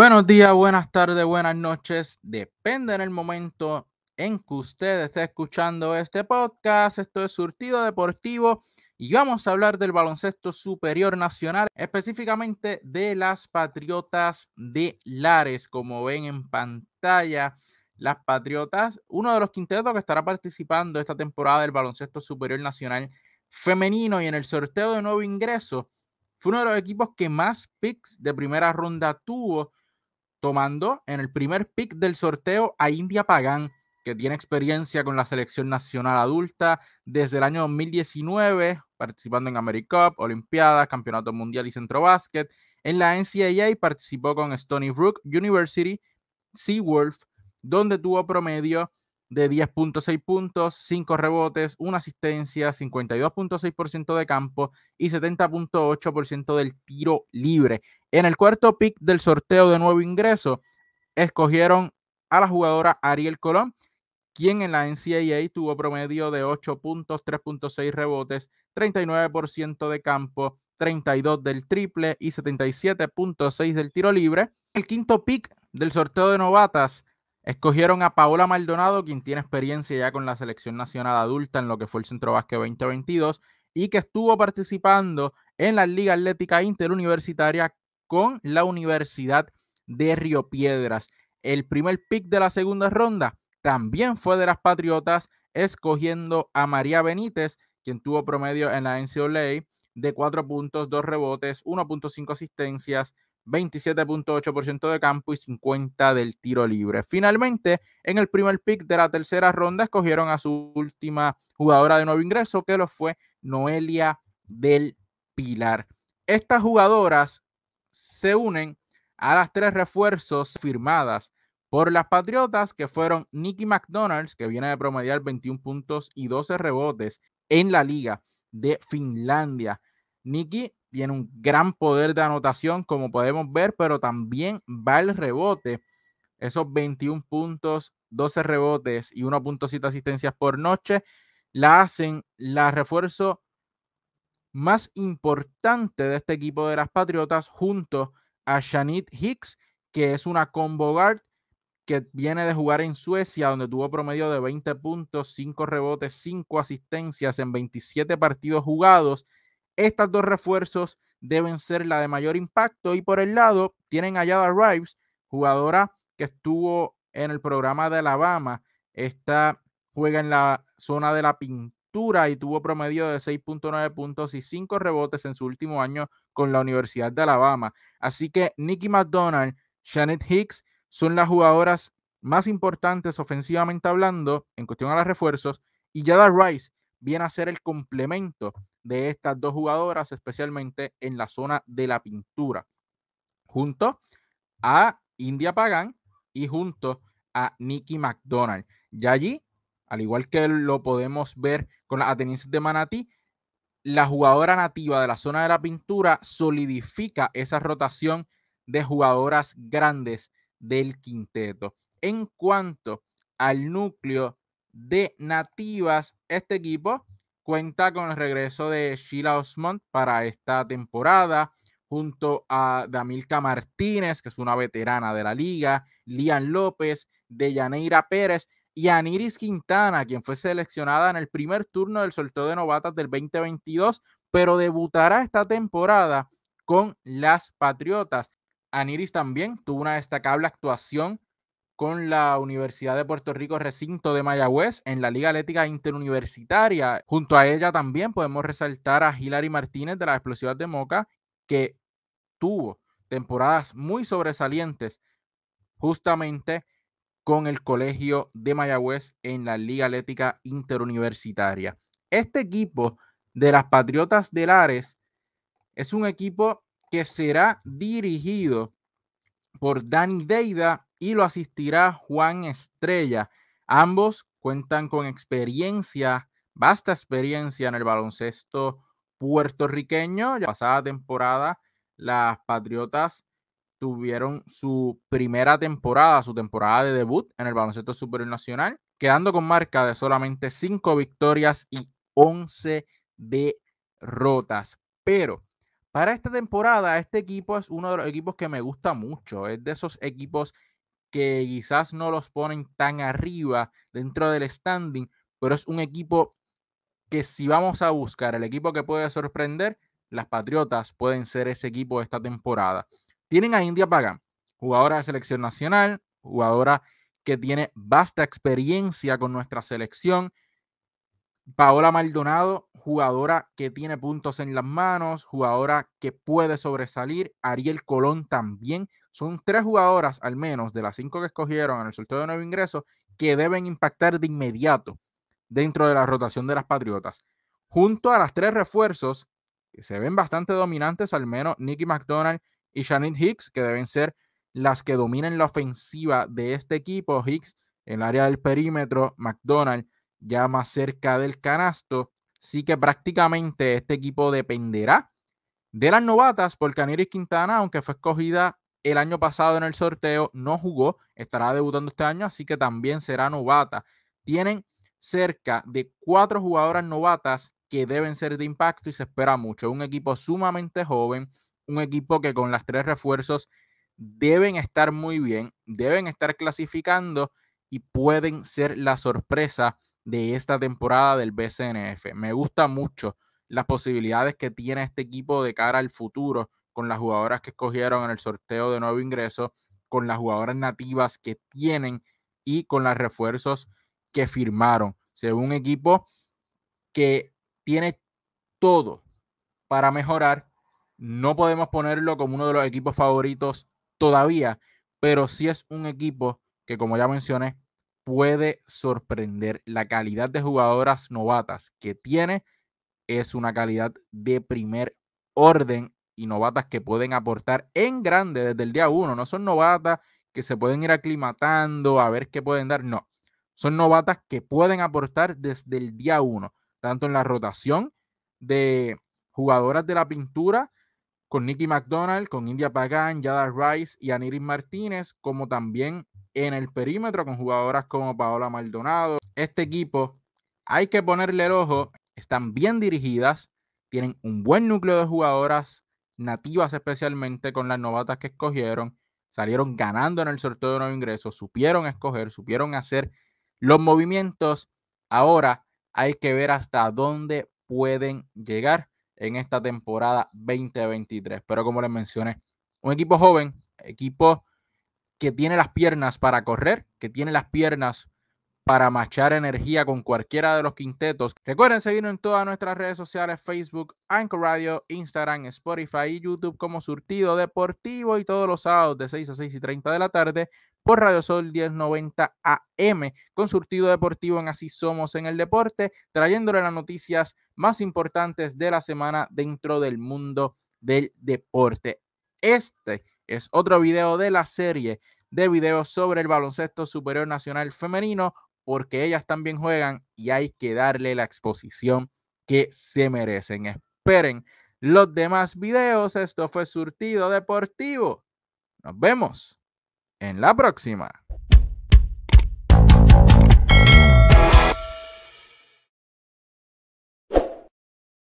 Buenos días, buenas tardes, buenas noches. Depende en el momento en que usted esté escuchando este podcast. Esto es Surtido Deportivo y vamos a hablar del baloncesto superior nacional, específicamente de las Patriotas de Lares. Como ven en pantalla, las Patriotas, uno de los quintetos que estará participando esta temporada del baloncesto superior nacional femenino y en el sorteo de nuevo ingreso, fue uno de los equipos que más picks de primera ronda tuvo tomando en el primer pick del sorteo a India Pagan, que tiene experiencia con la selección nacional adulta desde el año 2019, participando en AmeriCup, Olimpiadas, Campeonato Mundial y Centro Básquet. En la NCAA participó con Stony Brook University, SeaWolf, donde tuvo promedio de 10.6 puntos, 5 rebotes, 1 asistencia, 52.6% de campo y 70.8% del tiro libre. En el cuarto pick del sorteo de nuevo ingreso, escogieron a la jugadora Ariel Colón, quien en la NCAA tuvo promedio de 8 puntos, 3.6 rebotes, 39% de campo, 32 del triple y 77.6 del tiro libre. El quinto pick del sorteo de novatas Escogieron a Paola Maldonado, quien tiene experiencia ya con la selección nacional adulta en lo que fue el Centro Vasque 2022 y que estuvo participando en la Liga Atlética Interuniversitaria con la Universidad de Río Piedras. El primer pick de la segunda ronda también fue de las Patriotas, escogiendo a María Benítez, quien tuvo promedio en la NCAA de 4 puntos, 2 rebotes, 1.5 asistencias, 27.8% de campo y 50% del tiro libre. Finalmente, en el primer pick de la tercera ronda, escogieron a su última jugadora de nuevo ingreso, que lo fue Noelia del Pilar. Estas jugadoras se unen a las tres refuerzos firmadas por las Patriotas, que fueron Nicky McDonald's, que viene de promediar 21 puntos y 12 rebotes en la liga de Finlandia. Nicky tiene un gran poder de anotación, como podemos ver, pero también va el rebote. Esos 21 puntos, 12 rebotes y 1.7 asistencias por noche la hacen la refuerzo más importante de este equipo de las Patriotas junto a Shanit Hicks, que es una combo guard que viene de jugar en Suecia, donde tuvo promedio de 20 puntos, 5 rebotes, 5 asistencias en 27 partidos jugados estas dos refuerzos deben ser la de mayor impacto y por el lado tienen a Yada Rives, jugadora que estuvo en el programa de Alabama. Esta juega en la zona de la pintura y tuvo promedio de 6.9 puntos y 5 rebotes en su último año con la Universidad de Alabama. Así que Nicky McDonald, Janet Hicks son las jugadoras más importantes ofensivamente hablando en cuestión a los refuerzos y Yada Rice viene a ser el complemento de estas dos jugadoras, especialmente en la zona de la pintura, junto a India Pagan y junto a Nicky McDonald. y allí, al igual que lo podemos ver con la atenienses de Manatí, la jugadora nativa de la zona de la pintura solidifica esa rotación de jugadoras grandes del quinteto. En cuanto al núcleo de nativas, este equipo cuenta con el regreso de Sheila Osmond para esta temporada, junto a Damilka Martínez, que es una veterana de la liga, Lian López, Deyaneira Pérez y Aniris Quintana, quien fue seleccionada en el primer turno del sorteo de novatas del 2022, pero debutará esta temporada con las Patriotas. Aniris también tuvo una destacable actuación con la Universidad de Puerto Rico Recinto de Mayagüez en la Liga Atlética Interuniversitaria. Junto a ella también podemos resaltar a Hilary Martínez de las Explosivas de Moca, que tuvo temporadas muy sobresalientes justamente con el Colegio de Mayagüez en la Liga Atlética Interuniversitaria. Este equipo de las Patriotas de Lares es un equipo que será dirigido por Dani Deida y lo asistirá Juan Estrella. Ambos cuentan con experiencia, vasta experiencia en el baloncesto puertorriqueño. La pasada temporada las Patriotas tuvieron su primera temporada, su temporada de debut en el baloncesto superior nacional, quedando con marca de solamente cinco victorias y 11 derrotas. Pero para esta temporada, este equipo es uno de los equipos que me gusta mucho. Es de esos equipos que quizás no los ponen tan arriba dentro del standing, pero es un equipo que si vamos a buscar el equipo que puede sorprender, las Patriotas pueden ser ese equipo de esta temporada. Tienen a India Pagan, jugadora de selección nacional, jugadora que tiene vasta experiencia con nuestra selección, Paola Maldonado, jugadora que tiene puntos en las manos, jugadora que puede sobresalir, Ariel Colón también. Son tres jugadoras, al menos, de las cinco que escogieron en el sorteo de nuevo ingreso, que deben impactar de inmediato dentro de la rotación de las Patriotas. Junto a las tres refuerzos, que se ven bastante dominantes, al menos Nicky McDonald y Shannon Hicks, que deben ser las que dominen la ofensiva de este equipo. Hicks en el área del perímetro, McDonald ya más cerca del canasto. Sí que prácticamente este equipo dependerá de las novatas, porque Aniris Quintana, aunque fue escogida el año pasado en el sorteo, no jugó, estará debutando este año, así que también será novata. Tienen cerca de cuatro jugadoras novatas que deben ser de impacto y se espera mucho. Un equipo sumamente joven, un equipo que con las tres refuerzos deben estar muy bien, deben estar clasificando y pueden ser la sorpresa de esta temporada del BCNF. Me gusta mucho las posibilidades que tiene este equipo de cara al futuro con las jugadoras que escogieron en el sorteo de nuevo ingreso, con las jugadoras nativas que tienen y con los refuerzos que firmaron. Según un equipo que tiene todo para mejorar, no podemos ponerlo como uno de los equipos favoritos todavía, pero sí es un equipo que, como ya mencioné, puede sorprender. La calidad de jugadoras novatas que tiene es una calidad de primer orden y novatas que pueden aportar en grande desde el día uno. No son novatas que se pueden ir aclimatando a ver qué pueden dar. No, son novatas que pueden aportar desde el día uno, tanto en la rotación de jugadoras de la pintura con Nicky McDonald, con India Pagan, Yada Rice y Aniris Martínez, como también en el perímetro con jugadoras como Paola Maldonado. Este equipo hay que ponerle el ojo, están bien dirigidas, tienen un buen núcleo de jugadoras nativas especialmente con las novatas que escogieron, salieron ganando en el sorteo de nuevo ingreso, supieron escoger, supieron hacer los movimientos. Ahora hay que ver hasta dónde pueden llegar en esta temporada 2023. Pero como les mencioné, un equipo joven, equipo que tiene las piernas para correr, que tiene las piernas para machar energía con cualquiera de los quintetos. Recuerden seguirnos en todas nuestras redes sociales, Facebook, Anchor Radio, Instagram, Spotify y YouTube como Surtido Deportivo y todos los sábados de 6 a 6 y 30 de la tarde por Radio Sol 1090 AM con Surtido Deportivo en Así Somos en el Deporte, trayéndole las noticias más importantes de la semana dentro del mundo del deporte. Este es otro video de la serie de videos sobre el baloncesto superior nacional femenino, porque ellas también juegan y hay que darle la exposición que se merecen. Esperen los demás videos. Esto fue Surtido Deportivo. Nos vemos en la próxima.